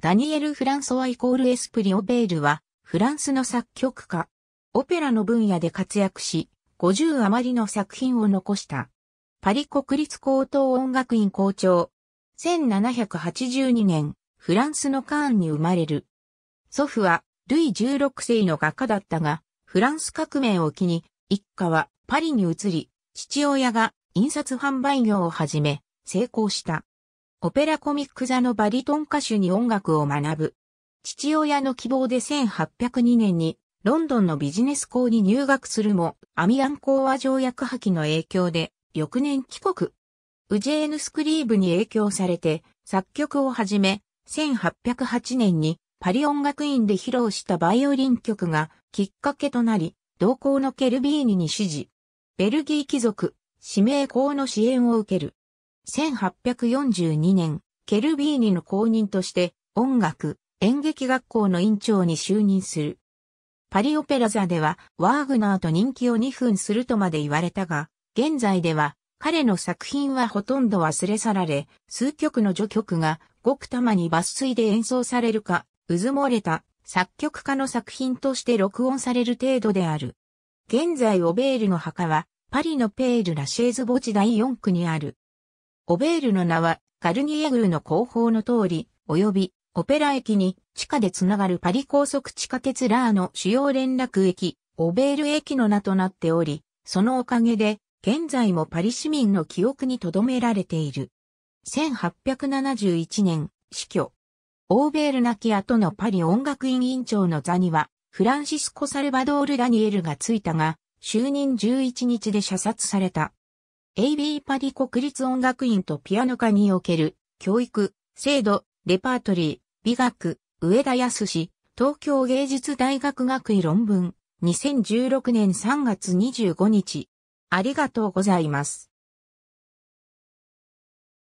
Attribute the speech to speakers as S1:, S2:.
S1: ダニエル・フランソワイコール・エスプリオベールは、フランスの作曲家。オペラの分野で活躍し、50余りの作品を残した。パリ国立高等音楽院校長。1782年、フランスのカーンに生まれる。祖父は、ルイ16世の画家だったが、フランス革命を機に、一家はパリに移り、父親が印刷販売業を始め、成功した。オペラコミック座のバリトン歌手に音楽を学ぶ。父親の希望で1802年にロンドンのビジネス校に入学するも、アミアン講和条約破棄の影響で翌年帰国。ウジェーヌ・スクリーブに影響されて作曲を始め、1808年にパリ音楽院で披露したバイオリン曲がきっかけとなり、同校のケルビーニに指示。ベルギー貴族、指名校の支援を受ける。1842年、ケルビーニの公認として音楽、演劇学校の院長に就任する。パリオペラ座ではワーグナーと人気を2分するとまで言われたが、現在では彼の作品はほとんど忘れ去られ、数曲の序曲がごくたまに抜粋で演奏されるか、うずもれた作曲家の作品として録音される程度である。現在オベールの墓は、パリのペール・ラシェーズ墓地第4区にある。オベールの名は、カルニエ宮の広報の通り、及び、オペラ駅に、地下でつながるパリ高速地下鉄ラーの主要連絡駅、オベール駅の名となっており、そのおかげで、現在もパリ市民の記憶に留められている。1871年、死去。オーベール亡き後のパリ音楽院院長の座には、フランシスコ・サルバドール・ダニエルがついたが、就任11日で射殺された。AB パリ国立音楽院とピアノ科における教育、制度、レパートリー、美学、上田康東京芸術大学学位論文、2016年3月25日。ありがとうございます。